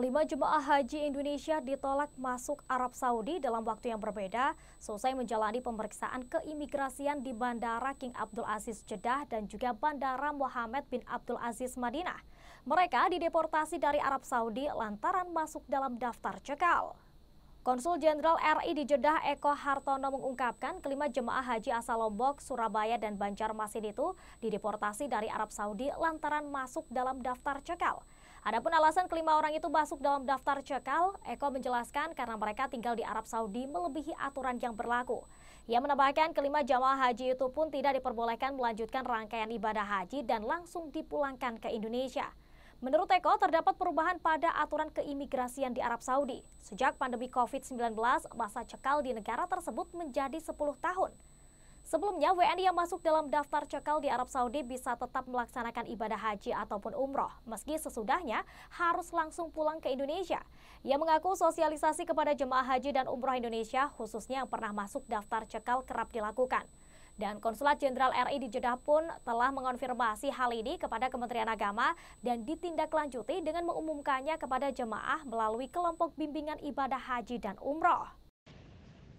Lima jemaah haji Indonesia ditolak masuk Arab Saudi dalam waktu yang berbeda selesai menjalani pemeriksaan keimigrasian di Bandara King Abdul Aziz Jeddah dan juga Bandara Muhammad bin Abdul Aziz Madinah. Mereka dideportasi dari Arab Saudi lantaran masuk dalam daftar cekal. Konsul Jenderal RI di Jeddah Eko Hartono mengungkapkan kelima jemaah haji asal Lombok, Surabaya, dan Banjarmasin itu dideportasi dari Arab Saudi lantaran masuk dalam daftar cekal. Adapun alasan kelima orang itu masuk dalam daftar cekal, Eko menjelaskan karena mereka tinggal di Arab Saudi melebihi aturan yang berlaku. Ia menambahkan kelima jamaah haji itu pun tidak diperbolehkan melanjutkan rangkaian ibadah haji dan langsung dipulangkan ke Indonesia. Menurut Eko, terdapat perubahan pada aturan keimigrasian di Arab Saudi. Sejak pandemi COVID-19, masa cekal di negara tersebut menjadi 10 tahun. Sebelumnya, WNI yang masuk dalam daftar cekal di Arab Saudi bisa tetap melaksanakan ibadah haji ataupun umroh, meski sesudahnya harus langsung pulang ke Indonesia. Ia mengaku sosialisasi kepada jemaah haji dan umroh Indonesia, khususnya yang pernah masuk daftar cekal kerap dilakukan. Dan Konsulat Jenderal RI di Jeddah pun telah mengonfirmasi hal ini kepada Kementerian Agama dan ditindaklanjuti dengan mengumumkannya kepada jemaah melalui kelompok bimbingan ibadah haji dan umroh.